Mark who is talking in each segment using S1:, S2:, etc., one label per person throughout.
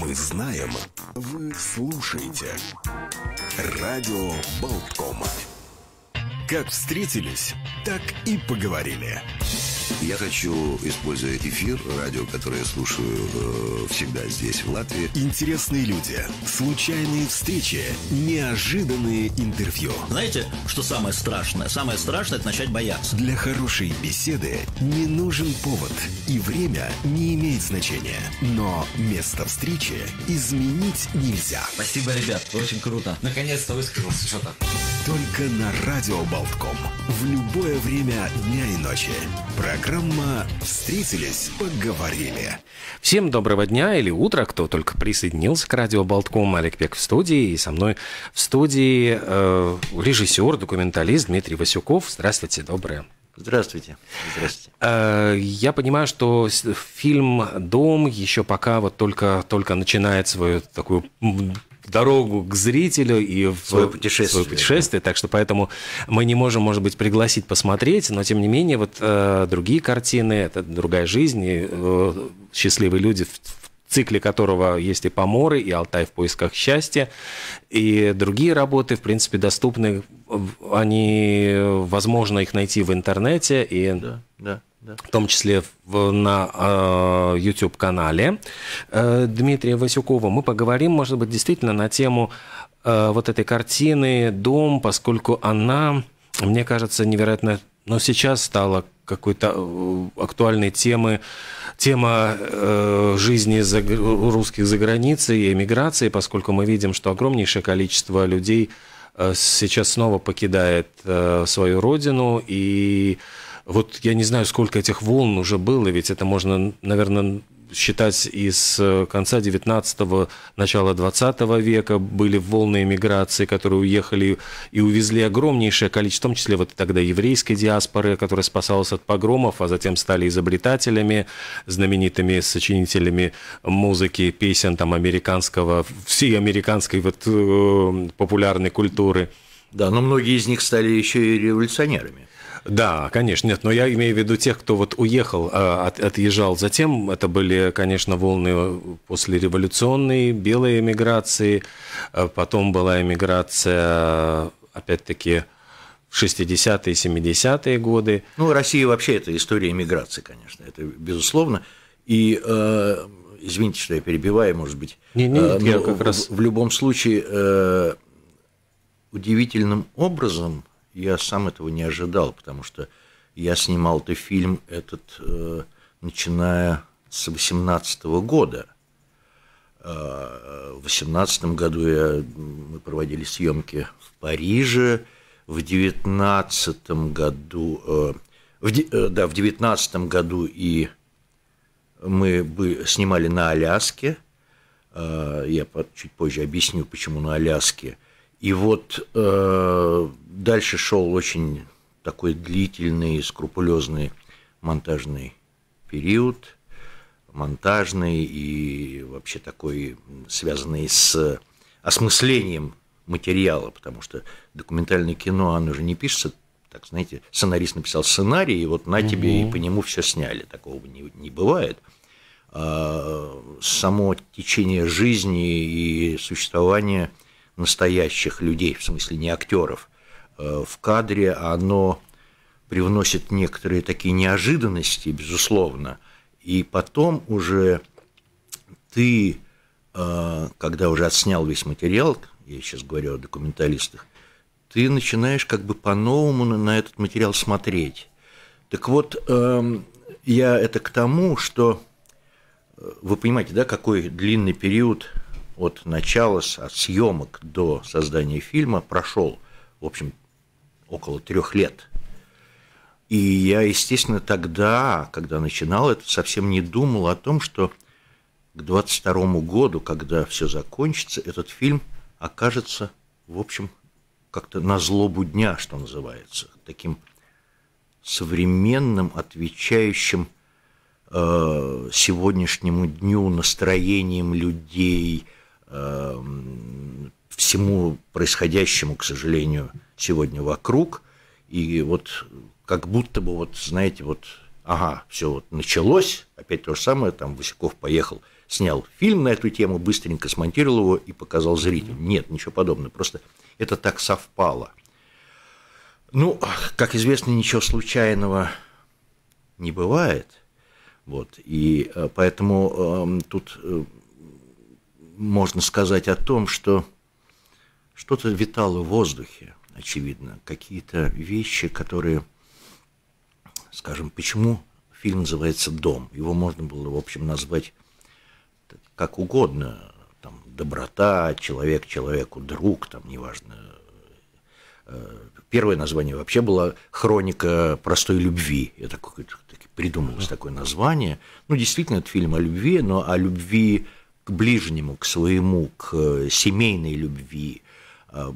S1: Мы знаем, вы слушаете.
S2: Радио Болткома. Как встретились, так и поговорили. Я хочу, используя эфир, радио, которое я слушаю э, всегда здесь, в Латвии. Интересные люди, случайные встречи, неожиданные интервью. Знаете, что самое страшное? Самое страшное – это начать бояться. Для хорошей беседы не нужен повод, и время не имеет
S1: значения. Но место встречи изменить нельзя. Спасибо, ребят, очень круто. Наконец-то высказался что-то. Только на Радио Болтком. В любое время дня и ночи. Программа «Встретились, поговорили». Всем доброго дня или утра, кто только присоединился к Радио Болтком. Олег Пек в студии. И со мной в студии э, режиссер, документалист Дмитрий Васюков. Здравствуйте, доброе Здравствуйте. Здравствуйте. Э, я понимаю, что фильм «Дом» еще пока вот только, только начинает свою такую дорогу к зрителю и в свое путешествие. Свое путешествие да. Так что поэтому мы не можем, может быть, пригласить посмотреть, но тем не менее вот э, другие картины, это другая жизнь, и, э, счастливые люди в цикле которого есть и «Поморы», и «Алтай в поисках счастья», и другие работы, в принципе, доступны. Они, возможно, их найти в интернете. И... Да, да в том числе в, на э, YouTube-канале э, Дмитрия Васюкова. Мы поговорим, может быть, действительно на тему э, вот этой картины «Дом», поскольку она, мне кажется, невероятно, но сейчас стала какой-то э, актуальной темы, тема э, жизни за, русских за границей и эмиграции, поскольку мы видим, что огромнейшее количество людей э, сейчас снова покидает э, свою родину и вот я не знаю, сколько этих волн уже было, ведь это можно, наверное, считать из э, конца 19-го, начала 20 века были волны эмиграции, которые уехали и увезли огромнейшее количество, в том числе вот тогда еврейской диаспоры, которая спасалась от погромов, а затем стали изобретателями, знаменитыми сочинителями музыки, песен там американского, всей американской вот э, популярной культуры. Да, но многие из них стали еще и революционерами. Да, конечно, нет, но я имею в виду тех, кто вот уехал, а, от, отъезжал. Затем это были, конечно, волны послереволюционной, белой эмиграции, а потом была эмиграция, опять-таки, 60-е, 70-е
S2: годы. Ну, Россия вообще это история эмиграции, конечно, это безусловно. И, э, извините, что я перебиваю, может быть. Не, не, э, я как в, раз... В любом случае, э, удивительным образом – я сам этого не ожидал, потому что я снимал этот фильм этот, э, начиная с 18 -го года. Э, в 18 году я, мы проводили съемки в Париже, в 19 году, э, в, э, да, в 19 году и мы бы снимали на Аляске. Э, я чуть позже объясню, почему на Аляске – и вот э, дальше шел очень такой длительный, скрупулезный монтажный период, монтажный и вообще такой связанный с осмыслением материала, потому что документальное кино, оно же не пишется, так знаете, сценарист написал сценарий, и вот на угу. тебе и по нему все сняли, такого не, не бывает. А само течение жизни и существования настоящих людей, в смысле не актеров, э, в кадре, оно привносит некоторые такие неожиданности, безусловно. И потом уже ты, э, когда уже отснял весь материал, я сейчас говорю о документалистах, ты начинаешь как бы по-новому на этот материал смотреть. Так вот, эм, я это к тому, что э, вы понимаете, да, какой длинный период от начала, от съемок до создания фильма прошел, в общем, около трех лет. И я, естественно, тогда, когда начинал это, совсем не думал о том, что к 22 году, когда все закончится, этот фильм окажется, в общем, как-то на злобу дня, что называется, таким современным, отвечающим э, сегодняшнему дню настроением людей – Эм, всему происходящему, к сожалению, сегодня вокруг. И вот как будто бы, вот, знаете, вот, ага, все вот началось, опять то же самое, там Васяков поехал, снял фильм на эту тему, быстренько смонтировал его и показал зрителю. Нет, ничего подобного, просто это так совпало. Ну, как известно, ничего случайного не бывает – вот, и э, поэтому эм, э, тут можно сказать о том, что что-то витало в воздухе, очевидно, какие-то вещи, которые, скажем, почему фильм называется «Дом». Его можно было, в общем, назвать как угодно, там, доброта, человек человеку, друг, там, неважно. Э, первое название вообще было «Хроника простой любви». Я такой, так, придумалось такое название. Ну, действительно, это фильм о любви, но о любви к ближнему, к своему, к э, семейной любви, э,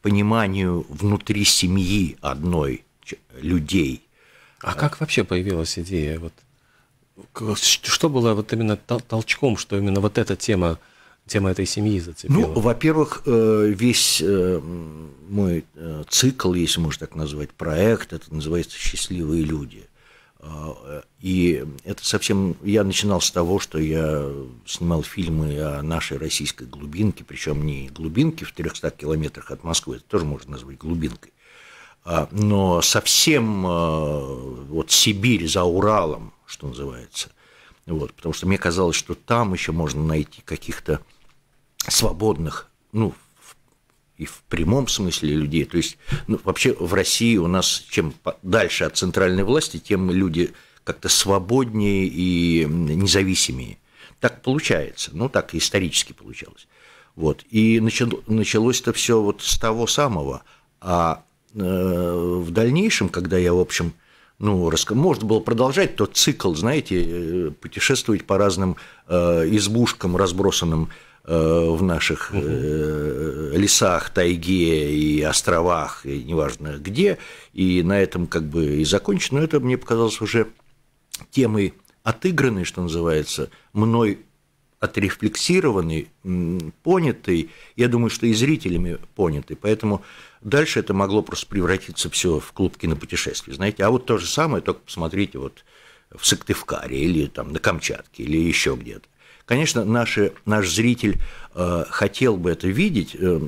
S2: пониманию внутри семьи одной людей. А как вообще появилась идея? Вот, что было вот
S1: именно толчком, что именно вот эта тема, тема этой семьи зацепила?
S2: Ну, во-первых, э, весь мой цикл, если можно так назвать, проект, это называется «Счастливые люди». А, э, и это совсем... Я начинал с того, что я снимал фильмы о нашей российской глубинке, причем не глубинке в 300 километрах от Москвы, это тоже можно назвать глубинкой, а, но совсем а, вот Сибирь за Уралом, что называется. Вот, потому что мне казалось, что там еще можно найти каких-то свободных, ну, и в прямом смысле людей. То есть ну, вообще в России у нас чем дальше от центральной власти, тем люди как-то свободнее и независимее. Так получается, ну так исторически получалось. Вот. И началось это все вот с того самого. А э, в дальнейшем, когда я, в общем, ну, можно было продолжать тот цикл, знаете, э, путешествовать по разным э, избушкам, разбросанным Э, в наших э, лесах, тайге и островах, и неважно где, и на этом как бы и закончено. Но это мне показалось уже темой отыгранной, что называется, мной отрефлексированный, понятый, я думаю, что и зрителями понятый. Поэтому дальше это могло просто превратиться все в клуб кинопутешествий, знаете. А вот то же самое, только посмотрите вот в Сыктывкаре или там на Камчатке или еще где-то. Конечно, наши, наш зритель э, хотел бы это видеть э,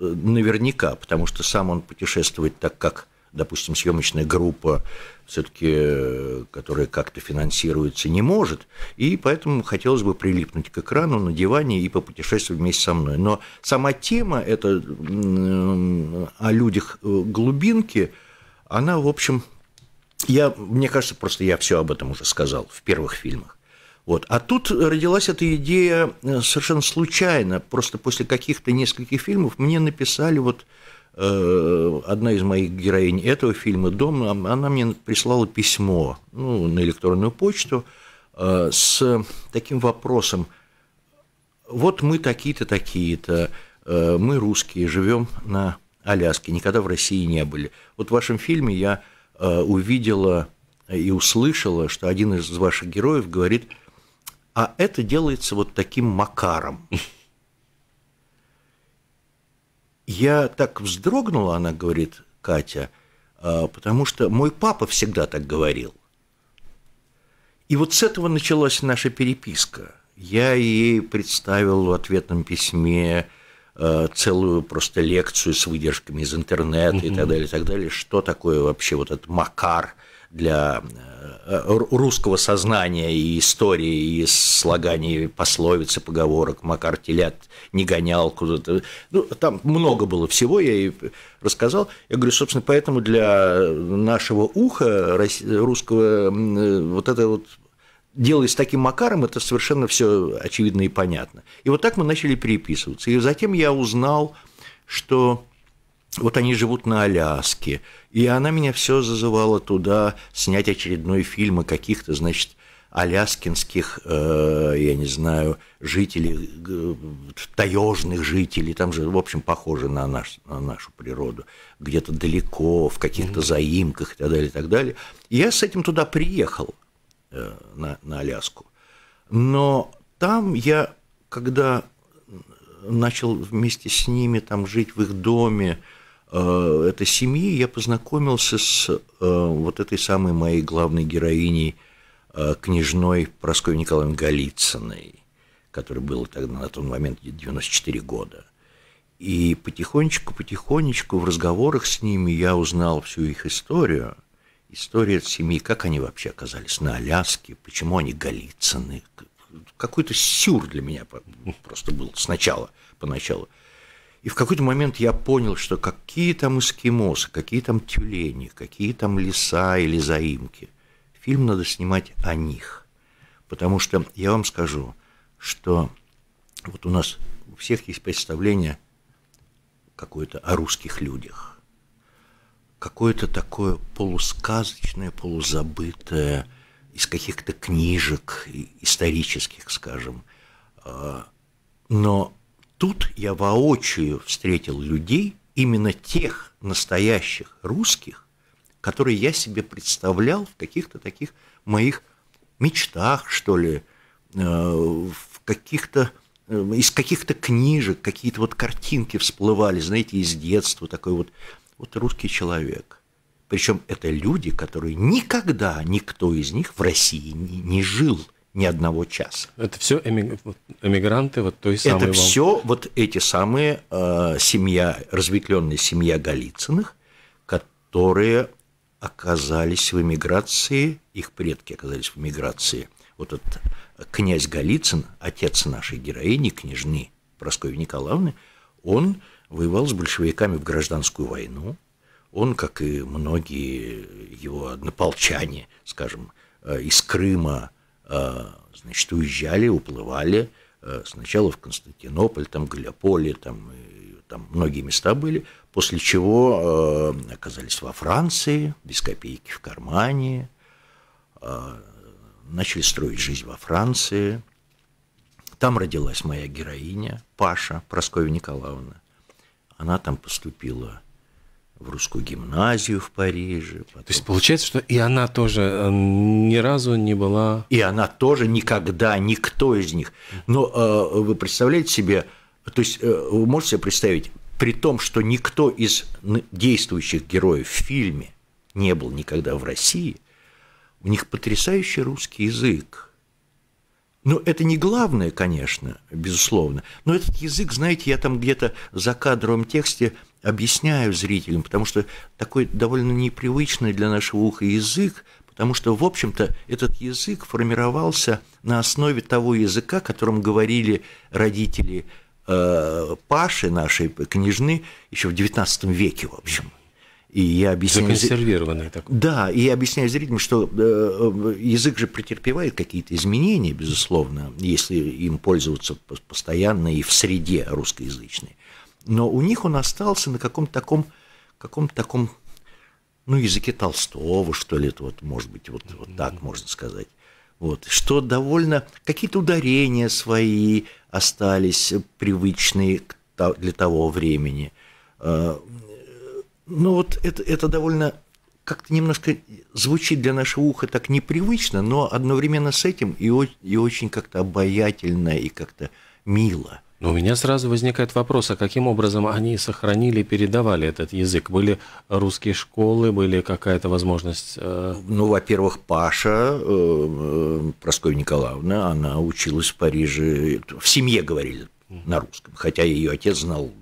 S2: э, наверняка, потому что сам он путешествует так, как, допустим, съемочная группа, все-таки, э, которая как-то финансируется, не может. И поэтому хотелось бы прилипнуть к экрану на диване и попутешествовать вместе со мной. Но сама тема это э, о людях э, глубинки, она, в общем, я, мне кажется, просто я все об этом уже сказал в первых фильмах. Вот. А тут родилась эта идея э, совершенно случайно, просто после каких-то нескольких фильмов мне написали вот э, одна из моих героинь этого фильма «Дом», она мне прислала письмо ну, на электронную почту э, с таким вопросом «Вот мы такие-то, такие-то, э, мы русские, живем на Аляске, никогда в России не были. Вот в вашем фильме я э, увидела и услышала, что один из ваших героев говорит – а это делается вот таким макаром. Я так вздрогнула, она говорит, Катя, а, потому что мой папа всегда так говорил. И вот с этого началась наша переписка. Я ей представил в ответном письме а, целую просто лекцию с выдержками из интернета и так далее, и так далее, что такое вообще вот этот макар – для э, э, русского сознания и истории, и слаганий, пословиц и поговорок. Макар Телят не гонял куда-то. Ну, там много было всего, я и рассказал. Я говорю, собственно, поэтому для нашего уха русского э, вот это вот делая с таким макаром, это совершенно все очевидно и понятно. И вот так мы начали переписываться. И затем я узнал, что вот они живут на Аляске, и она меня все зазывала туда снять очередной фильм о каких-то, значит, аляскинских, э, я не знаю, жителей, э, таежных жителей, там же, в общем, похоже на, наш, на нашу природу, где-то далеко, в каких-то заимках и так далее, и так далее. я с этим туда приехал, э, на, на Аляску. Но там я, когда начал вместе с ними там жить в их доме, Э, этой семьи я познакомился с э, вот этой самой моей главной героиней, э, княжной Прасковьей Николаевной Голицыной, которой было тогда на тот момент 94 года. И потихонечку-потихонечку в разговорах с ними я узнал всю их историю, историю семьи, как они вообще оказались на Аляске, почему они Голицыны, какой-то сюр для меня просто был сначала, поначалу – и в какой-то момент я понял, что какие там эскимосы, какие там тюлени, какие там леса или заимки. Фильм надо снимать о них. Потому что я вам скажу, что вот у нас у всех есть представление какое-то о русских людях. Какое-то такое полусказочное, полузабытое, из каких-то книжек исторических, скажем. А, но тут я воочию встретил людей, именно тех настоящих русских, которые я себе представлял в каких-то таких моих мечтах, что ли, э, в каких-то э, из каких-то книжек, какие-то вот картинки всплывали, знаете, из детства, такой вот, вот русский человек. Причем это люди, которые никогда никто из них в России не, не жил – ни одного часа. Это все эмигранты вот той самой... Это все вот эти самые э, семья, разветвленная семья Голицыных, которые оказались в эмиграции, их предки оказались в эмиграции. Вот этот князь Голицын, отец нашей героини, княжны Прасковьи Николаевны, он воевал с большевиками в гражданскую войну. Он, как и многие его однополчане, скажем, э, из Крыма, Э, значит, уезжали, уплывали э, сначала в Константинополь, там Галиополе, там, там многие места были, после чего э, оказались во Франции, без копейки в кармане, начали строить жизнь во Франции. Там родилась моя героиня Паша Прасковья Николаевна. Она там поступила в русскую гимназию в Париже. Потом... То есть получается, что и она тоже э, ни разу не была... И она тоже никогда, никто из них. Но э, вы представляете себе, то есть э, вы можете себе представить, при том, что никто из действующих героев в фильме не был никогда в России, у них потрясающий русский язык. Ну, это не главное, конечно, безусловно, но этот язык, знаете, я там где-то за кадровым тексте объясняю зрителям, потому что такой довольно непривычный для нашего уха язык, потому что, в общем-то, этот язык формировался на основе того языка, которым говорили родители э, Паши, нашей княжны, еще в XIX веке, в общем. И я объясняю... Законсервированный такой. Да, и я объясняю зрителям, что э, э, язык же претерпевает какие-то изменения, безусловно, если им пользоваться постоянно и в среде русскоязычной но у них он остался на каком-то таком, каком-то таком, ну, языке Толстого, что ли, это вот, может быть, вот, вот так можно сказать. Вот, что довольно какие-то ударения свои остались привычные для того времени. А, ну вот это, это довольно как-то немножко звучит для нашего уха так непривычно, но одновременно с этим и, и очень как-то обаятельно, и как-то мило – но у меня сразу возникает вопрос, а каким образом
S1: они сохранили передавали этот язык? Были русские школы, были какая-то
S2: возможность? Э, ну, во-первых, Паша э, э, Прасковья Николаевна, она училась в Париже, в семье говорили на русском, хотя ее отец знал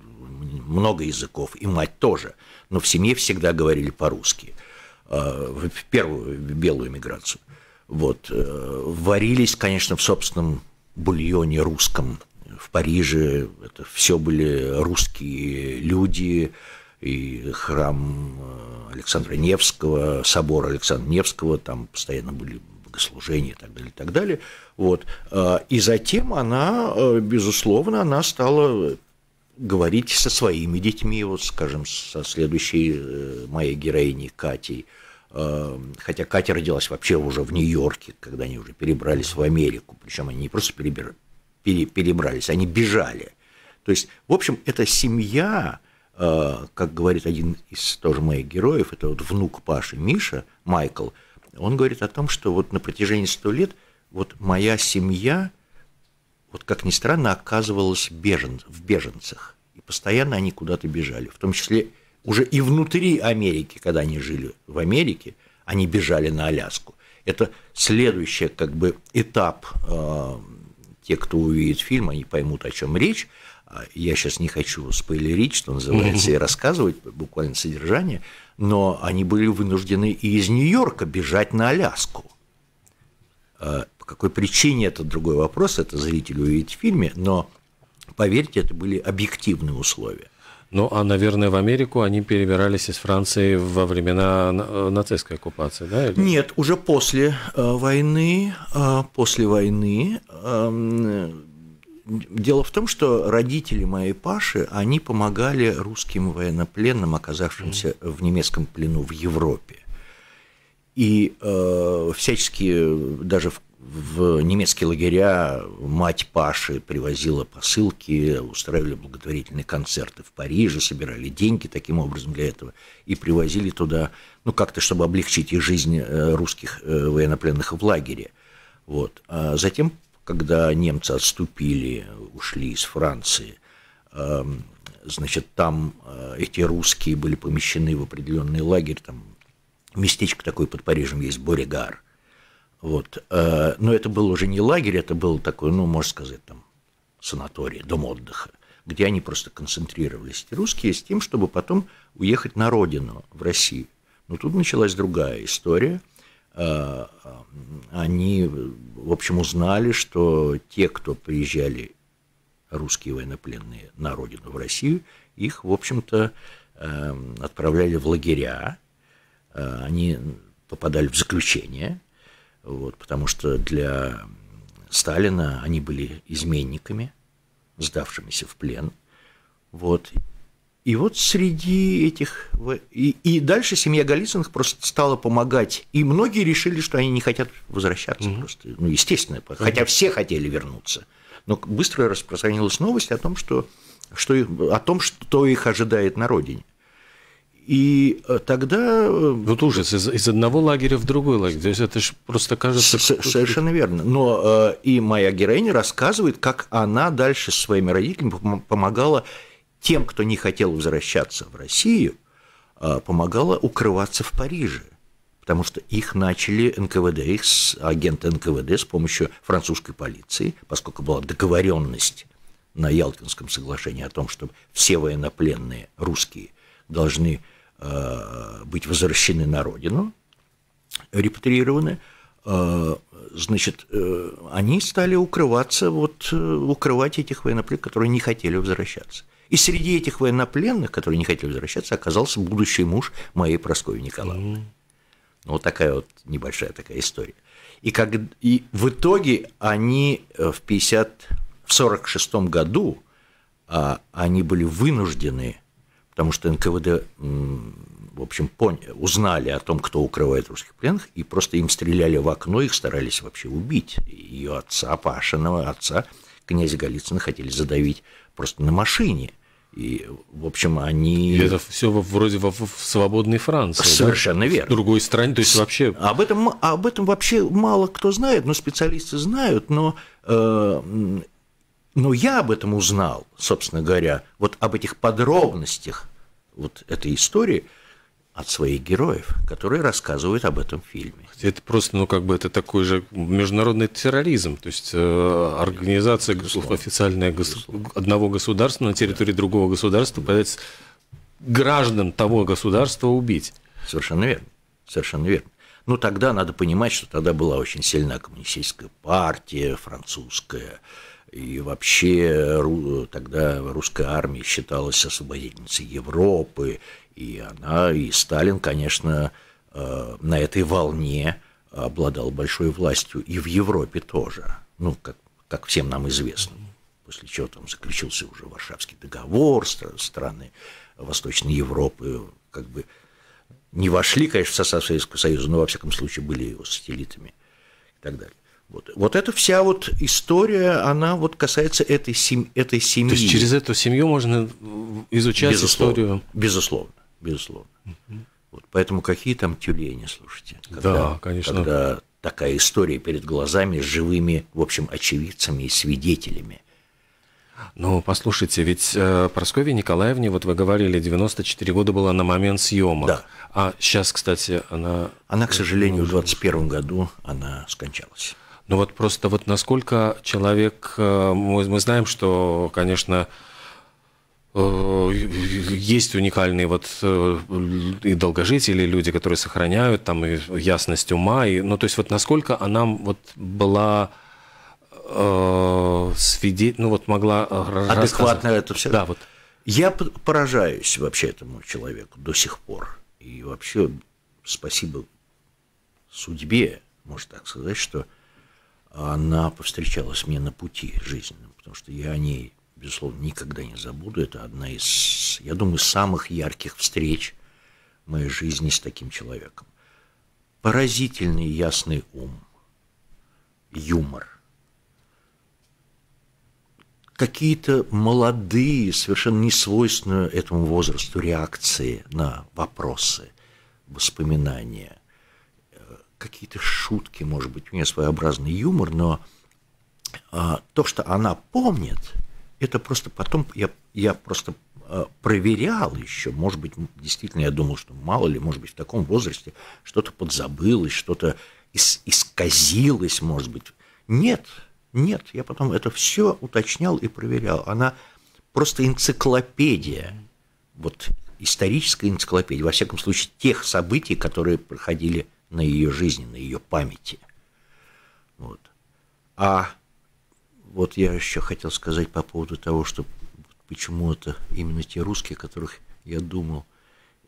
S2: много языков, и мать тоже, но в семье всегда говорили по-русски, в первую белую миграцию. Вот. Варились, конечно, в собственном бульоне русском, в Париже это все были русские люди, и храм э, Александра Невского, собор Александра Невского, там постоянно были богослужения и так далее, и так далее. Вот. А, и затем она, э, безусловно, она стала говорить со своими детьми, вот, скажем, со следующей э, моей героиней Катей, а, хотя Катя родилась вообще уже в Нью-Йорке, когда они уже перебрались в Америку, причем они не просто перебирались, перебрались, они бежали. То есть, в общем, эта семья, э, как говорит один из тоже моих героев, это вот внук Паши Миша, Майкл, он говорит о том, что вот на протяжении сто лет вот моя семья, вот как ни странно, оказывалась бежен, в беженцах. И постоянно они куда-то бежали, в том числе уже и внутри Америки, когда они жили в Америке, они бежали на Аляску. Это следующий как бы этап э, те, кто увидит фильм, они поймут, о чем речь. А, я сейчас не хочу спойлерить, что называется, и рассказывать буквально содержание, но они были вынуждены и из Нью-Йорка бежать на Аляску. А, по какой причине это другой вопрос, это зритель увидит в фильме, но поверьте, это были объективные условия.
S1: Ну, а, наверное, в Америку они перебирались из Франции во времена э, нацистской
S2: оккупации, да? Или... Нет, уже после э, войны, э, после войны. Эм, дело в том, что родители моей Паши, они помогали русским военнопленным, оказавшимся в немецком плену в Европе. И э, всячески даже в, в немецкие лагеря мать Паши привозила посылки, устраивали благотворительные концерты в Париже, собирали деньги таким образом для этого и привозили туда, ну как-то, чтобы облегчить их жизнь э, русских э, военнопленных в лагере. Вот. А затем, когда немцы отступили, ушли из Франции, э, значит, там э, эти русские были помещены в определенный лагерь, там Местечко такое под Парижем есть, Борегар, Вот. Э, но это был уже не лагерь, это был такой, ну, можно сказать, там, санаторий, дом отдыха, где они просто концентрировались, эти русские, с тем, чтобы потом уехать на родину, в Россию. Но тут началась другая история. Э, э, они, в общем, узнали, что те, кто приезжали, русские военнопленные, на родину, в Россию, их, в общем-то, отправляли в лагеря, Э, они попадали в заключение, вот, потому что для Сталина они были изменниками, сдавшимися в плен. Вот. И вот среди этих... И, и дальше семья Голицыных просто стала помогать. И многие решили, что они не хотят возвращаться mm-hmm. просто. Ну, естественно, mm-hmm. хотя все хотели вернуться. Но быстро распространилась новость о том, что, что, их, о том, что их ожидает на родине. И э, тогда... Вот э, ну, ужас, из, из одного лагеря в другой лагерь. То есть это же просто кажется... С совершенно верно. Но э, и моя героиня рассказывает, как она дальше со своими родителями помогала тем, кто не хотел возвращаться в Россию, э, помогала укрываться в Париже. Потому что их начали НКВД, их агенты НКВД с помощью французской полиции, поскольку была договоренность на Ялтинском соглашении о том, что все военнопленные русские должны Э, быть возвращены на родину, репатриированы, э, значит, э, они стали укрываться, вот, укрывать этих военнопленных, которые не хотели возвращаться. И среди этих военнопленных, которые не хотели возвращаться, оказался будущий муж моей Прасковьи Николаевны. Ну, вот такая вот небольшая такая история. И, как, и в итоге они в 50, в 46 году а, они были вынуждены потому что НКВД, в общем, поняли, узнали о том, кто укрывает русских пленных, и просто им стреляли в окно, их старались вообще убить. Ее отца, Пашиного отца, князя Голицына хотели задавить просто на машине. И, в общем, они... И это все вроде в, в свободной Франции. Совершенно да? верно. В другой стране, то есть вообще... Об этом, об этом вообще мало кто знает, но специалисты знают, но, э, но я об этом узнал, собственно говоря, вот об этих подробностях вот этой истории от своих героев, которые рассказывают об этом фильме.
S1: Это просто, ну, как бы, это такой же международный терроризм, то есть э, организация Безусловно. официальная Безусловно. одного государства на территории да. другого государства да.
S2: пытается граждан того государства убить. Совершенно верно, совершенно верно. Ну, тогда надо понимать, что тогда была очень сильна коммунистическая партия французская, и вообще тогда русская армия считалась освободительницей Европы, и она, и Сталин, конечно, э, на этой волне обладал большой властью, и в Европе тоже, ну, как, как всем нам известно. После чего там заключился уже Варшавский договор, страны Восточной Европы как бы не вошли, конечно, в состав Советского Союза, но во всяком случае были его сателлитами и так далее. Вот, вот эта вся вот история, она вот касается этой, сем... этой семьи. То есть через эту семью можно изучать безусловно, историю? Безусловно, безусловно. Угу. Вот, поэтому какие там тюлени, слушайте. Когда, да, конечно. Когда такая история перед глазами с живыми, в общем, очевидцами и свидетелями. Ну, послушайте, ведь э, Прасковье Николаевне,
S1: вот вы говорили, 94 года была на момент съемок. Да. А сейчас, кстати, она... Она, к сожалению, в 21 ну, году
S2: она скончалась.
S1: Ну вот просто вот насколько человек... Э, мы, знаем, что, конечно, э, есть уникальные вот э, и долгожители, люди, которые сохраняют там и ясность ума, и, ну то есть вот насколько она вот была э, свидетель, ну вот могла адекватно это все.
S2: Да, вот. Я поражаюсь вообще этому человеку до сих пор и вообще спасибо судьбе, можно так сказать, что она повстречалась мне на пути жизненном, потому что я о ней, безусловно, никогда не забуду. Это одна из, я думаю, самых ярких встреч в моей жизни с таким человеком. Поразительный ясный ум, юмор – какие-то молодые, совершенно не свойственные этому возрасту реакции на вопросы, воспоминания, какие-то шутки, может быть, у нее своеобразный юмор, но а, то, что она помнит, это просто потом я, я просто а, проверял еще, может быть, действительно, я думал, что мало ли, может быть, в таком возрасте что-то подзабылось, что-то исказилось, может быть. Нет, нет, я потом это все уточнял и проверял. Она просто энциклопедия, вот историческая энциклопедия, во всяком случае, тех событий, которые проходили на ее жизни, на ее памяти. Вот. А вот я еще хотел сказать по поводу того, что почему это именно те русские, которых я думал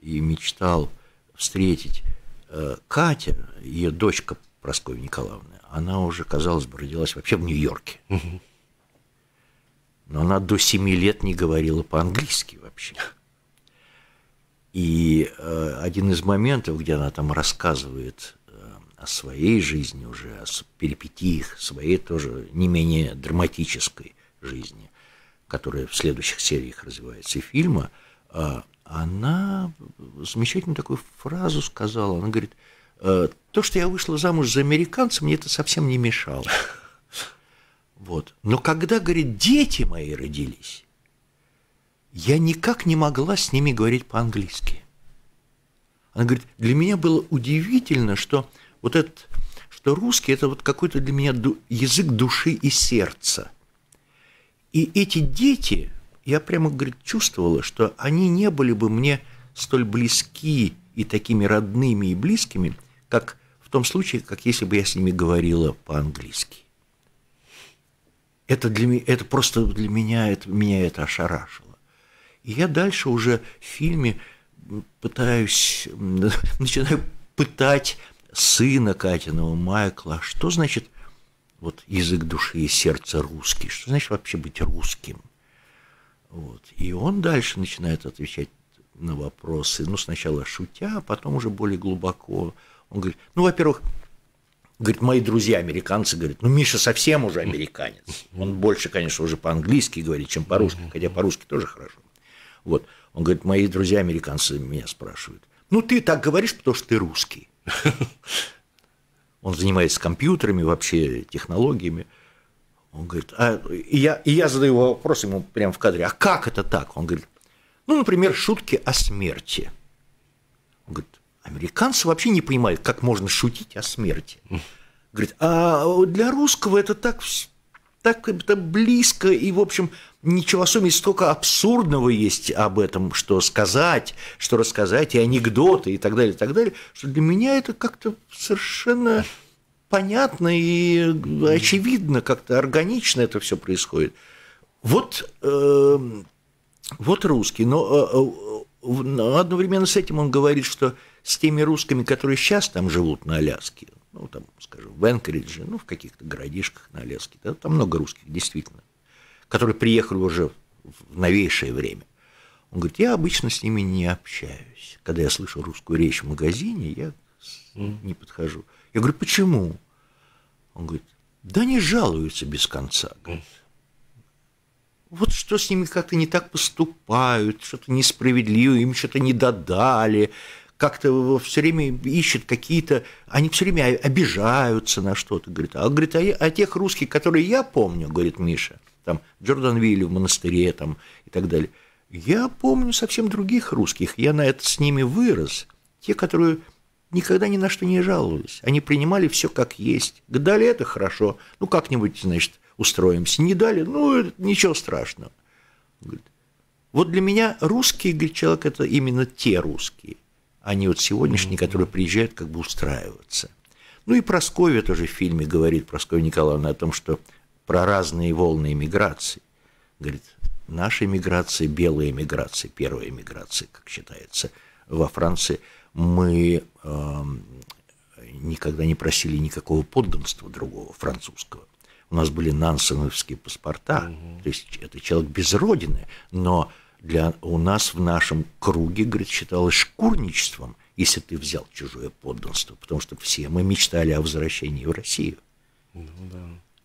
S2: и мечтал встретить. Э, Катя, ее дочка Прасковья Николаевна, она уже, казалось бы, родилась вообще в Нью-Йорке. Но она до семи лет не говорила по-английски вообще. И э, один из моментов, где она там рассказывает э, о своей жизни уже, о перипетиях своей тоже не менее драматической жизни, которая в следующих сериях развивается и фильма, э, она замечательную такую фразу сказала. Она говорит, «Э, то, что я вышла замуж за американца, мне это совсем не мешало. Вот. Но когда, говорит, дети мои родились, я никак не могла с ними говорить по-английски. Она говорит, для меня было удивительно, что вот этот, что русский – это вот какой-то для меня ду язык души и сердца. И эти дети, я прямо, говорит, чувствовала, что они не были бы мне столь близки и такими родными и близкими, как в том случае, как если бы я с ними говорила по-английски. Это, для, это просто для меня, это, меня это ошарашило. И я дальше уже в фильме пытаюсь, начинаю пытать сына Катиного, Майкла, а что значит вот язык души и сердца русский, что значит вообще быть русским. Вот. И он дальше начинает отвечать на вопросы, ну, сначала шутя, а потом уже более глубоко. Он говорит, ну, во-первых, говорит, мои друзья американцы говорят, ну, Миша совсем уже американец. Он больше, конечно, уже по-английски говорит, чем по-русски, хотя по-русски тоже хорошо. Вот. Он говорит, мои друзья-американцы меня спрашивают. Ну, ты так говоришь, потому что ты русский. Он занимается компьютерами, вообще технологиями. Он говорит, а и я, и я задаю вопрос ему прямо в кадре, а как это так? Он говорит, ну, например, шутки о смерти. Он говорит, американцы вообще не понимают, как можно шутить о смерти. Говорит, а для русского это так, так это близко, и, в общем, ничего особенного, столько абсурдного есть об этом, что сказать, что рассказать, и анекдоты, и так далее, и так далее, что для меня это как-то совершенно понятно и очевидно, как-то органично это все происходит. Вот, э, вот русский, но э, э одновременно с этим он говорит, что с теми русскими, которые сейчас там живут на Аляске, ну, там, скажем, в Энкоридже, ну, в каких-то городишках на Аляске, да, там много русских, действительно, которые приехали уже в новейшее время. Он говорит, я обычно с ними не общаюсь. Когда я слышу русскую речь в магазине, я не подхожу. Я говорю, почему? Он говорит, да они жалуются без конца. Вот что с ними как-то не так поступают, что-то несправедливо, им что-то не додали, как-то все время ищут какие-то, они все время обижаются на что-то, говорит. А говорит, а, я, а тех русских, которые я помню, говорит Миша – там, Джордан Вилли в монастыре там, и так далее. Я помню совсем других русских, я на это с ними вырос, те, которые никогда ни на что не жаловались, они принимали все как есть. Дали это хорошо, ну как-нибудь, значит, устроимся. Не дали, ну это ничего страшного. Говорит, вот для меня русские, говорит, человек, это именно те русские, а не вот сегодняшние, которые приезжают как бы устраиваться. Ну и Прасковья тоже в фильме говорит, Прасковья Николаевна, о том, что про разные волны миграции. Говорит, наша миграция, белая миграция, первая миграция, как считается, во Франции, мы э, никогда не просили никакого подданства другого французского. У нас были нансеновские паспорта, угу. то есть это человек без родины, но для, у нас в нашем круге, говорит, считалось шкурничеством, если ты взял чужое подданство, потому что все мы мечтали о возвращении в Россию. Ну да.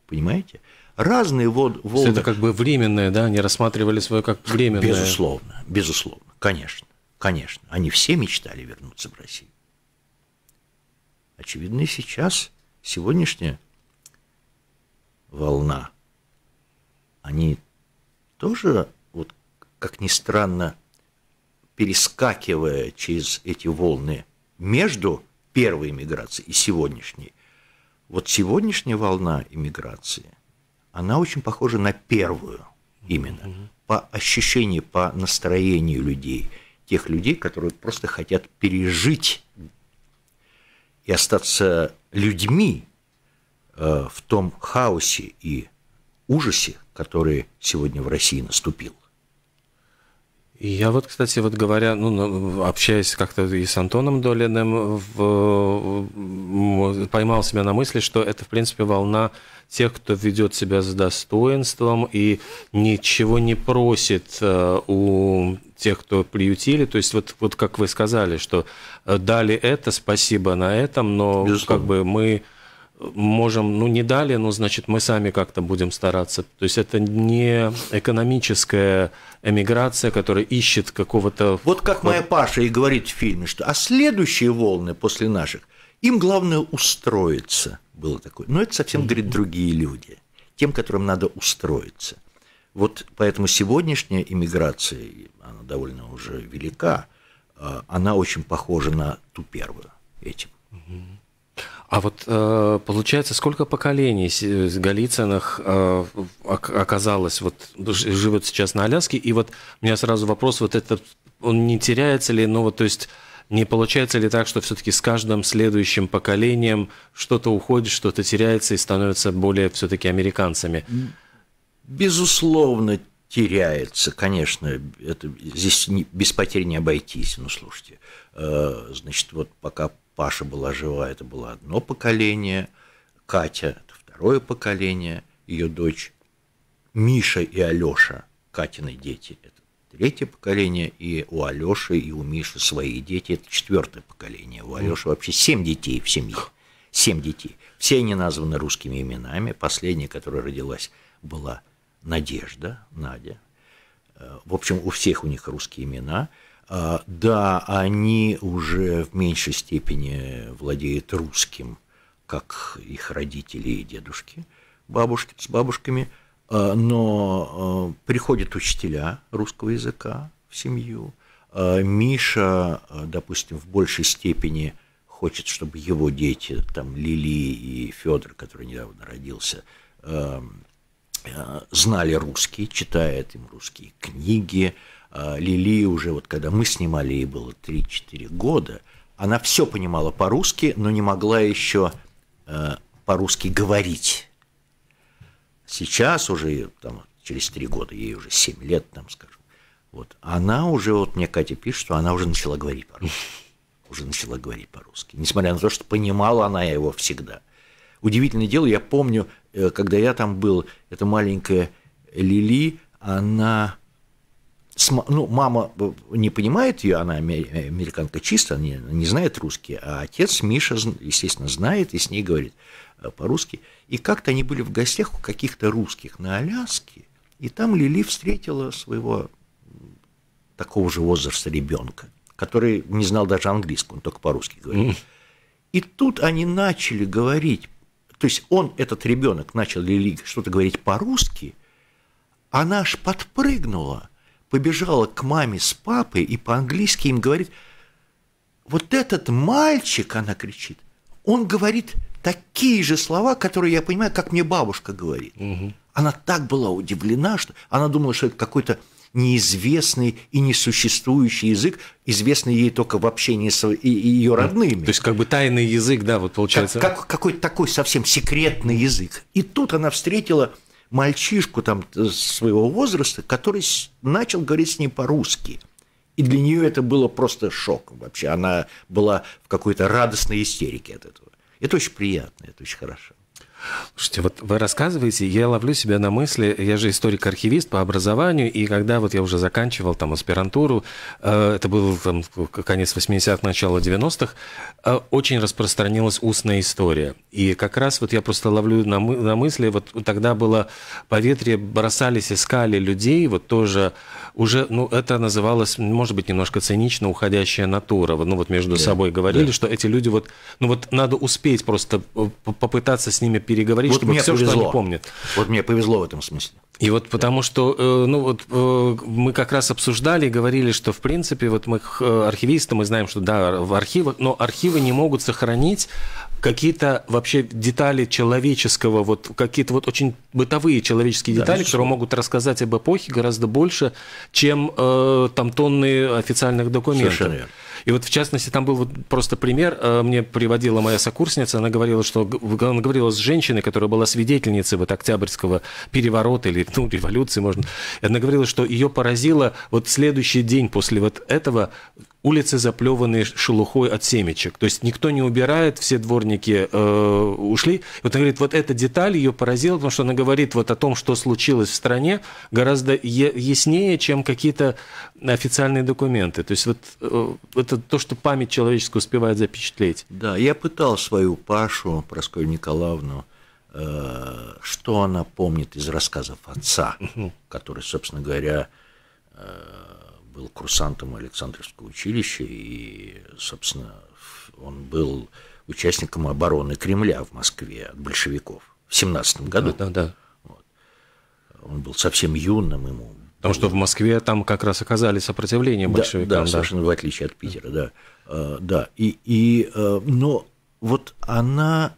S2: Понимаете?
S1: Разные волны. это как бы временное, да? Они рассматривали свое как временное. Безусловно,
S2: безусловно, конечно, конечно. Они все мечтали вернуться в Россию. Очевидно, и сейчас, сегодняшняя волна, они тоже, вот, как ни странно, перескакивая через эти волны между первой миграцией и сегодняшней, вот сегодняшняя волна иммиграции, она очень похожа на первую именно, угу. по ощущению, по настроению людей, тех людей, которые просто хотят пережить и остаться людьми э, в том хаосе и ужасе, который сегодня в России наступил. Я вот,
S1: кстати, вот говоря, ну, общаясь как-то и с Антоном Долиным, в... поймал себя на мысли, что это, в принципе, волна тех, кто ведет себя с достоинством и ничего не просит э, у тех, кто приютили. То есть вот, вот как вы сказали, что э, дали это, спасибо на этом, но Безусловно. как бы мы можем, ну не дали, но значит мы сами как-то будем стараться. То есть это не экономическая эмиграция, которая ищет
S2: какого-то... Вот как моя Паша и говорит в фильме, что а следующие волны после наших, им главное устроиться, было такое. Но это совсем, говорит, другие люди, тем, которым надо устроиться. Вот поэтому сегодняшняя иммиграция, она довольно уже велика, а, она очень похожа на ту первую этим. Угу.
S1: А вот э, получается, сколько поколений э, Голицыных э, оказалось, вот живет сейчас на Аляске, и вот у меня сразу вопрос, вот этот, он не теряется ли, ну вот, то есть не получается ли так, что все-таки с каждым следующим поколением что-то уходит, что-то теряется и становятся более все-таки американцами?
S2: Безусловно, теряется, конечно, это, здесь не, без потерь не обойтись. Ну, слушайте, э, значит, вот пока Паша была жива, это было одно поколение, Катя – это второе поколение, ее дочь Миша и Алеша, Катины дети – это третье поколение, и у Алеши и у Миши свои дети – это четвертое поколение. У Алеши вообще семь детей в семье, семь детей. Все они названы русскими именами, последняя, которая родилась, была Надежда, Надя. Э, в общем, у всех у них русские имена – а, да, они уже в меньшей степени владеют русским, как их родители и дедушки, бабушки с бабушками, а, но а, приходят учителя русского языка в семью. Миша, допустим, в большей степени хочет, чтобы его дети, там Лили и Федор, который недавно родился, знали русский, читает им русские книги, а, Лили уже, вот когда мы снимали, ей было 3-4 года, она все понимала по-русски, но не могла еще э, по-русски говорить. Сейчас уже, там, через 3 года, ей уже 7 лет, там, скажем, вот, она уже, вот мне Катя пишет, что она уже начала говорить по-русски. Уже начала говорить по-русски. Несмотря на то, что понимала она его всегда. Удивительное дело, я помню, э, когда я там был, эта маленькая Лили, она ну, мама э, не понимает ее, она э, американка чисто, не, не знает русский, а отец Миша, естественно, знает и с ней говорит э, по-русски. И как-то они были в гостях у каких-то русских на Аляске, и там Лили встретила своего такого же возраста ребенка, который не знал даже английского, он только по-русски говорил. И тут они начали говорить, то есть он, этот ребенок, начал Лили что-то говорить по-русски, она аж подпрыгнула – побежала к маме с папой и по-английски им говорит, вот этот мальчик, она кричит, он говорит такие же слова, которые я понимаю, как мне бабушка говорит. Угу. Она так была удивлена, что она думала, что это какой-то неизвестный и несуществующий язык, известный ей только в общении с ее родными. То есть как бы тайный язык, да, вот получается. Как, как, какой-то такой совсем секретный язык. И тут она встретила мальчишку там э, своего возраста, который начал говорить с ней по-русски. И для нее это было просто шоком вообще. Она была в какой-то радостной истерике от этого. Это очень приятно, это очень хорошо. Слушайте, вот вы рассказываете, я ловлю себя на
S1: мысли, я же историк-архивист по образованию, и когда вот я уже заканчивал там аспирантуру, э, это был там конец 80-х, начало 90-х, э, очень распространилась устная история. И как раз вот я просто ловлю на, мы, на мысли, вот тогда было поветрие, бросались, искали людей, вот тоже уже, ну, это называлось, может быть, немножко цинично, уходящая натура. Ну, вот между да. собой говорили, да. что эти люди вот, ну, вот надо успеть просто э, попытаться с ними переговорить, вот чтобы мне все, повезло. что они
S2: помнят. Вот мне повезло в этом смысле.
S1: И вот потому что, э, ну вот э, мы как раз обсуждали говорили, что в принципе вот мы э, архивисты, мы знаем, что да, в архивах, но архивы не могут сохранить какие-то вообще детали человеческого, вот какие-то вот очень бытовые человеческие детали, конечно. которые могут рассказать об эпохе гораздо больше, чем там тонны официальных документов. Совершенно верно. И вот в частности там был вот просто пример, э, мне приводила моя сокурсница, она говорила, что она говорила с женщиной, которая была свидетельницей вот октябрьского переворота или ну, революции, можно. И она говорила, что ее поразило вот следующий день после вот этого улицы заплеваны шелухой от семечек. То есть никто не убирает, все дворники э, ушли. Вот она говорит, вот эта деталь ее поразила, потому что она говорит вот о том, что случилось в стране, гораздо яснее, чем какие-то официальные документы.
S2: То есть вот э, это то, что память человеческая успевает запечатлеть. Да, я пытал свою Пашу Прасковью Николаевну, э, что она помнит из рассказов отца, который, собственно говоря, э, был курсантом Александровского училища, и, собственно, он был участником обороны Кремля в Москве от большевиков в семнадцатом году. Да, да, да. Вот.
S1: Он был совсем юным, ему... Потому было... что в Москве там как раз оказали сопротивление большевикам. Да, да, да. совершенно
S2: в отличие от Питера, да. Да, да. и, и, э, но вот она,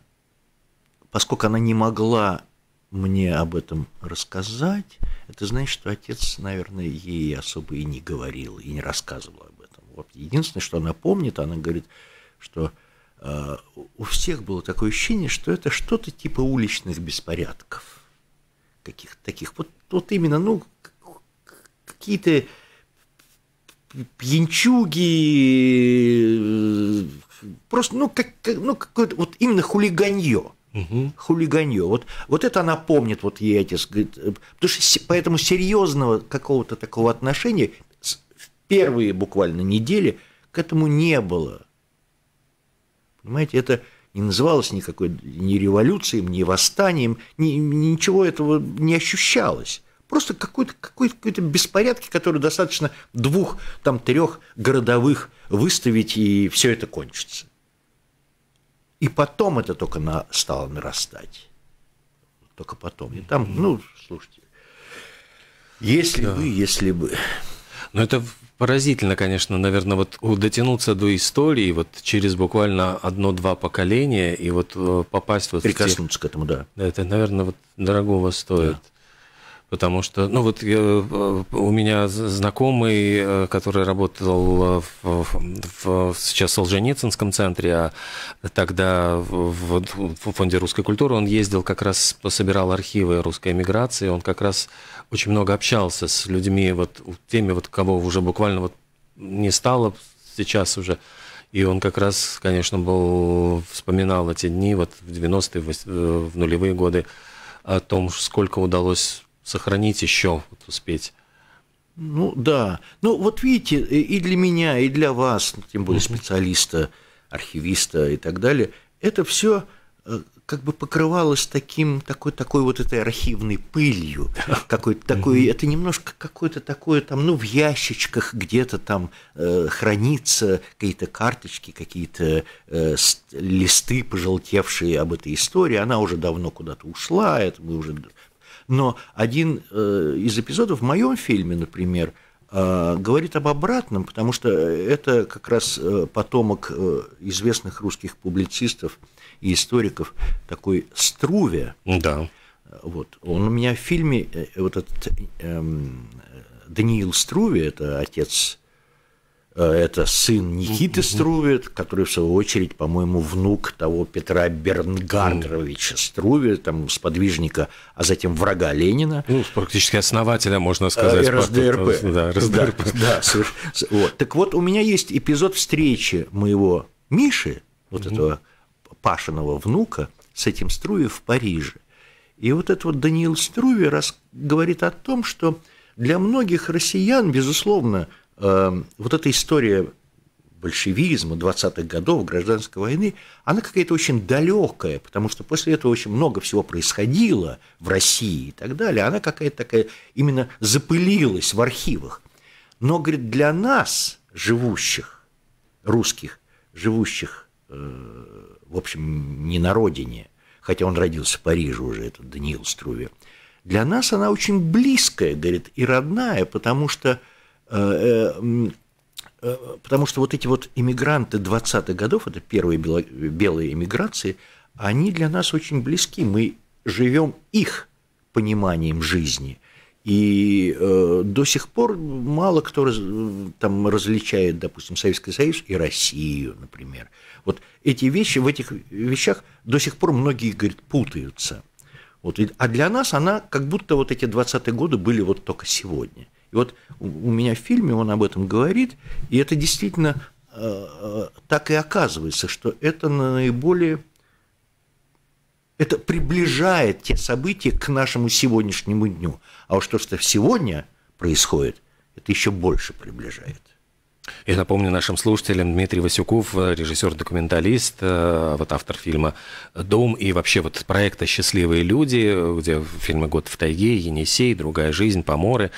S2: поскольку она не могла мне об этом рассказать, это значит, что отец, наверное, ей особо и не говорил, и не рассказывал об этом. Вот. Единственное, что она помнит, она говорит, что э, у всех было такое ощущение, что это что-то типа уличных беспорядков. Каких-то таких. Вот, вот именно, ну, какие-то пьянчуги, э, просто, ну, как, ну какое-то вот именно хулиганье. Угу. Хулиганье. Вот, вот это она помнит, вот ей отец говорит. Э, потому что поэтому серьезного какого-то такого отношения в первые буквально недели к этому не было. Понимаете, это не называлось никакой ни революцией, ни восстанием, ни, ничего этого не ощущалось. Просто какой-то какой какой беспорядки, который достаточно двух, там, трех городовых выставить, и все это кончится. И потом это только на, стало нарастать. Только потом. И там, ну, слушайте, если да. бы, если бы.
S1: Ну, это поразительно, конечно, наверное, вот дотянуться до истории вот через буквально одно-два поколения и вот э, попасть вот... Прикоснуться те... к этому, да. Это, наверное, вот дорогого стоит. Да. Потому что, ну вот я, э, э, у меня знакомый, э, который работал в, в, сейчас в Солженицынском центре, а тогда в, в Фонде русской культуры, он ездил как раз, собирал архивы русской эмиграции, он как раз очень много общался с людьми, вот теми, вот кого уже буквально вот не стало сейчас уже, и он как раз, конечно, был, вспоминал эти дни, вот в 90-е, в нулевые годы, о том, сколько удалось
S2: сохранить еще, вот успеть. Ну да. Ну вот видите, и для меня, и для вас, тем более специалиста, архивиста и так далее, это все э, как бы покрывалось таким, такой, такой вот этой архивной пылью. Какой, такой, это немножко какое-то такое там, ну, в ящичках где-то там э, хранится какие-то карточки, какие-то э, листы, пожелтевшие об этой истории. Она уже давно куда-то ушла, это мы уже но один э, из эпизодов в моем фильме, например, э, говорит об обратном, потому что это как раз э, потомок известных русских публицистов и историков, такой Струве. Да. Вот. Он у меня в фильме, вот этот эм, Даниил Струве, это отец Э, это сын Никиты Струвит, который, в свою очередь, по-моему, внук того Петра Бернгардровича Струве, там, сподвижника, а затем врага Ленина. Ну, практически основателя, можно сказать. РСДРП. Э, да, РСДРП. Да, да вот. Так вот, у меня есть эпизод встречи моего Миши, вот этого Пашиного внука, с этим Струве в Париже. И вот этот вот Даниил Струве раз говорит о том, что для многих россиян, безусловно, Эм, вот эта история большевизма 20-х годов, гражданской войны, она какая-то очень далекая, потому что после этого очень много всего происходило в России и так далее. Она какая-то такая именно запылилась в архивах. Но, говорит, для нас, живущих, русских, живущих, э, в общем, не на родине, хотя он родился в Париже уже, этот Даниил Струве, для нас она очень близкая, говорит, и родная, потому что – Э, э, э, потому что вот эти вот иммигранты 20-х годов, это первые белые иммиграции, они для нас очень близки. Мы живем их пониманием жизни. И э, до сих пор мало кто раз, там различает, допустим, Советский Союз и Россию, например. Вот эти вещи, в этих вещах до сих пор многие, говорят, путаются. Вот. А для нас она, как будто вот эти 20-е годы были вот только сегодня – и вот у меня в фильме он об этом говорит, и это действительно э, э, так и оказывается, что это наиболее это приближает те события к нашему сегодняшнему дню. А уж то, что сегодня происходит, это еще больше приближает.
S1: Я напомню нашим слушателям, Дмитрий Васюков, э, режиссер-документалист, э, вот автор фильма «Дом» и вообще вот проекта «Счастливые люди», где фильмы «Год в тайге», «Енисей», «Другая жизнь», «Поморы».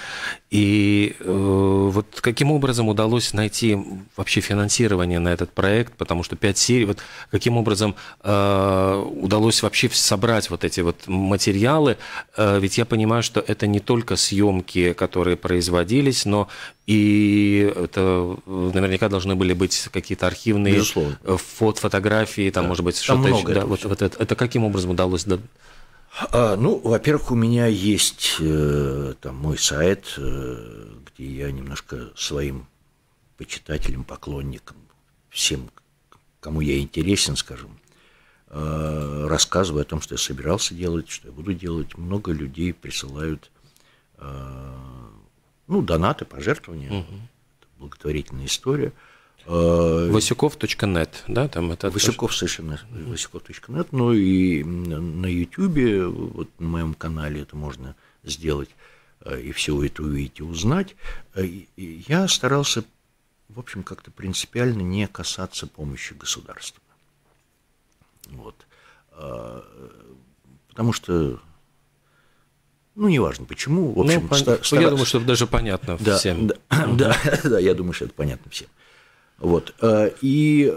S1: И э, вот каким образом удалось найти вообще финансирование на этот проект, потому что пять серий, вот каким образом э, удалось вообще собрать вот эти вот материалы, э, ведь я понимаю, что это не только съемки, которые производились, но и это э, наверняка должны были быть какие-то архивные Безусловно. Э, фотографии, там, да. может быть, что-то еще. Да, это,
S2: вот, вот это, это каким образом удалось? А, ну, во-первых, у меня есть э, там мой сайт, где я немножко своим почитателям, поклонникам, всем, кому я интересен, скажем, рассказываю о том, что я собирался делать, что я буду делать. Много людей присылают ну, донаты, пожертвования, угу. благотворительная история. А, Васюков.нет, да, там это Васюков тоже. совершенно, Васюков.нет, ну и на Ютьюбе, вот на моем канале это можно сделать, э, и все это увидеть и узнать. Э, я старался, в общем, как-то принципиально не касаться помощи государства. Вот. А, потому что ну, неважно почему. В ну, общем, ну, стар... Я думаю, что это
S1: даже понятно да, всем. Да, угу. да, да, я
S2: думаю, что это понятно всем. Вот. Э, и э,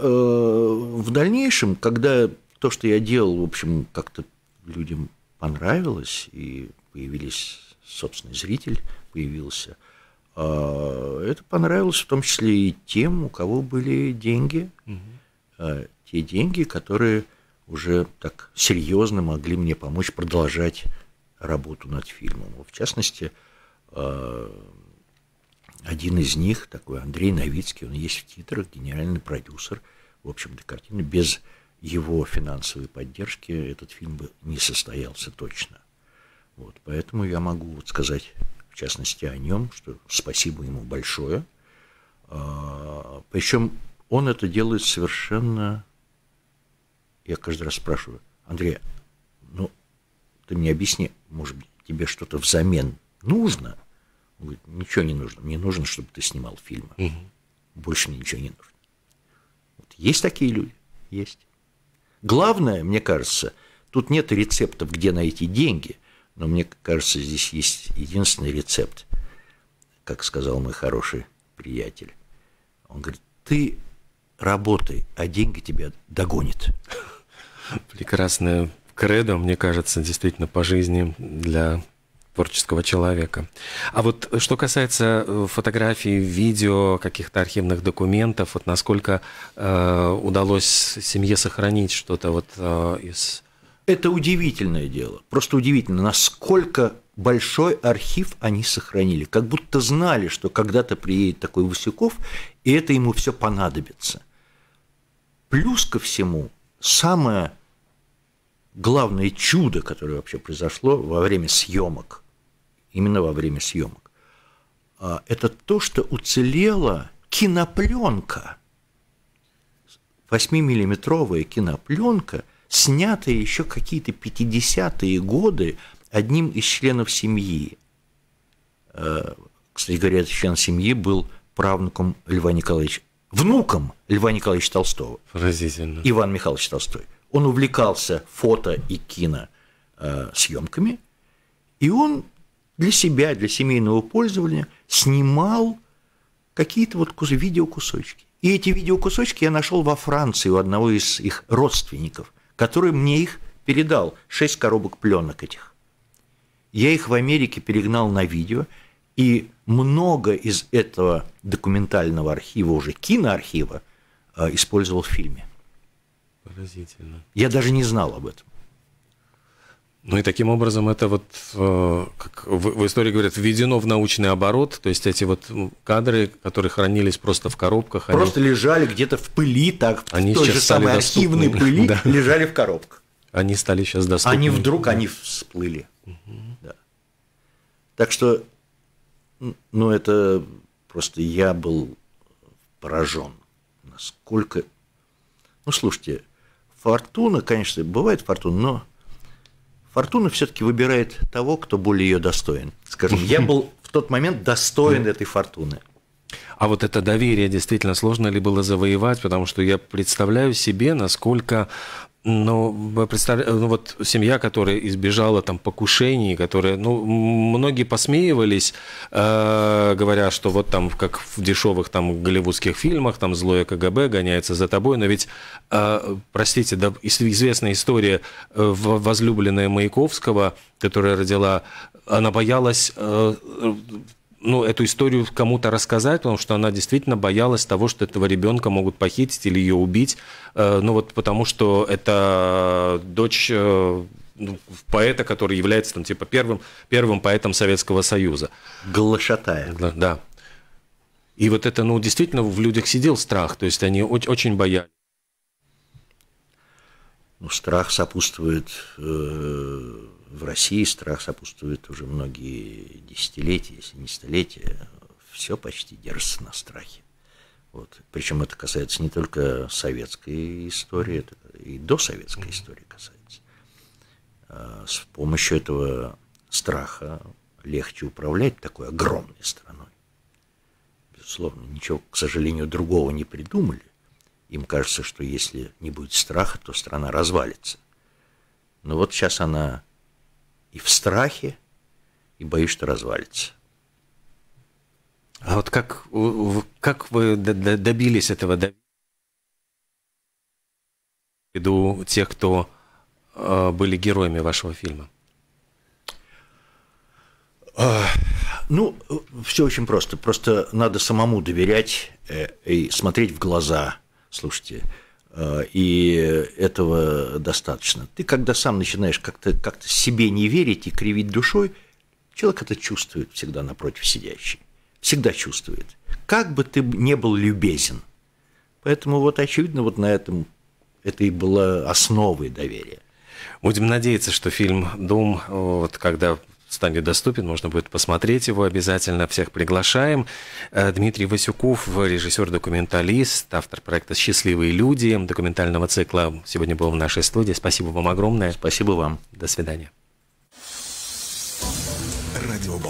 S2: в дальнейшем, когда то, что я делал, в общем, как-то людям понравилось, и появились собственный зритель, появился, э, это понравилось в том числе и тем, у кого были деньги,
S1: угу.
S2: те деньги, которые уже так серьезно могли мне помочь продолжать работу над фильмом. В частности, э, один из них, такой Андрей Новицкий, он есть в титрах, гениальный продюсер, в общем для картины. Без его финансовой поддержки этот фильм бы не состоялся точно. Вот, поэтому я могу вот сказать, в частности, о нем, что спасибо ему большое. Э, причем он это делает совершенно... Я каждый раз спрашиваю, Андрей, ну ты мне объясни, может быть, тебе что-то взамен нужно? Он говорит, ничего не нужно, мне нужно, чтобы ты снимал фильмы. Угу. Больше мне ничего не нужно. Вот. Есть такие люди? Есть. Главное, мне кажется, тут нет рецептов, где найти деньги, но мне кажется, здесь есть единственный рецепт, как сказал мой хороший приятель. Он говорит, ты работай, а деньги тебя догонят.
S1: Прекрасная кредо, мне кажется, действительно по жизни для творческого человека. А вот что касается э, фотографий, видео, каких-то архивных документов, вот насколько э, удалось семье сохранить что-то вот
S2: э, из... Это удивительное дело, просто удивительно, насколько большой архив они сохранили, как будто знали, что когда-то приедет такой Васюков, и это ему все понадобится. Плюс ко всему, самое главное чудо, которое вообще произошло во время съемок, именно во время съемок, а, это то, что уцелела кинопленка, 8-миллиметровая кинопленка, снятая еще какие-то 50-е годы одним из членов семьи. А, кстати говоря, этот член семьи был правнуком Льва Николаевича, внуком Льва Николаевича Толстого. Поразительно. Иван Михайлович Толстой он увлекался фото и кино э, съемками, и он для себя, для семейного пользования снимал какие-то вот видеокусочки. И эти видеокусочки я нашел во Франции у одного из их родственников, который мне их передал, шесть коробок пленок этих. Я их в Америке перегнал на видео, и много из этого документального архива, уже киноархива, э, использовал в фильме.
S1: Поразительно. Я даже не знал об
S2: этом. Ну и таким образом это вот, э, как
S1: в истории говорят, введено в научный оборот, то есть эти вот кадры, которые хранились просто в коробках. Просто
S2: они, лежали где-то в пыли, так, они в той же самой архивной пыли, да. лежали в коробках. Они стали сейчас доступны. Они вдруг, они всплыли. Угу. Да. Так что, ну это просто я был поражен, насколько... Ну слушайте, Фортуна, конечно, бывает фортуна, но фортуна все-таки выбирает того, кто более ее достоин. Скажем, я был в тот момент достоин этой фортуны. А вот это доверие
S1: действительно сложно ли было завоевать, потому что я представляю себе, насколько ну, представляю, э, ну вот семья, которая избежала там покушений, которые, ну, многие посмеивались, э, говоря, что вот там, как в дешевых там голливудских фильмах, там злое КГБ гоняется за тобой, но ведь, э, простите, да, известная история э, возлюбленная Маяковского, которая родила, она боялась э, ну, эту историю кому-то рассказать, потому что она действительно боялась того, что этого ребенка могут похитить или ее убить. Э, ну вот потому что это э, дочь э, ну, поэта, который является там типа первым, первым поэтом Советского Союза. Глашатая. Да, да. И вот это, ну, действительно в
S2: людях сидел страх, то есть они очень боялись. Ну, страх сопутствует в России страх сопутствует уже многие десятилетия, если не столетия. Все почти держится на страхе. Вот. Причем это касается не только советской истории, это и досоветской истории касается. А, с помощью этого страха легче управлять такой огромной страной. Безусловно, ничего, к сожалению, другого не придумали. Им кажется, что если не будет страха, то страна развалится. Но вот сейчас она и в страхе, и боюсь, что развалится. А вот как, как вы
S1: добились этого? Ввиду тех, кто
S2: э, были героями вашего фильма? А, ну, все очень просто. Просто надо самому доверять э, и смотреть в глаза. Слушайте, Э, и этого достаточно. Ты когда сам начинаешь как-то как себе не верить и кривить душой, человек это чувствует всегда напротив сидящий. Всегда чувствует. Как бы ты не был любезен. Поэтому вот очевидно вот на этом это и было основой доверия. Будем надеяться, что фильм «Дом», вот когда станет доступен, можно
S1: будет посмотреть его обязательно. Всех приглашаем. Э, Дмитрий Васюков, режиссер-документалист, автор проекта «Счастливые люди», документального цикла, сегодня был в нашей студии. Спасибо вам огромное. Спасибо вам. До свидания. Радио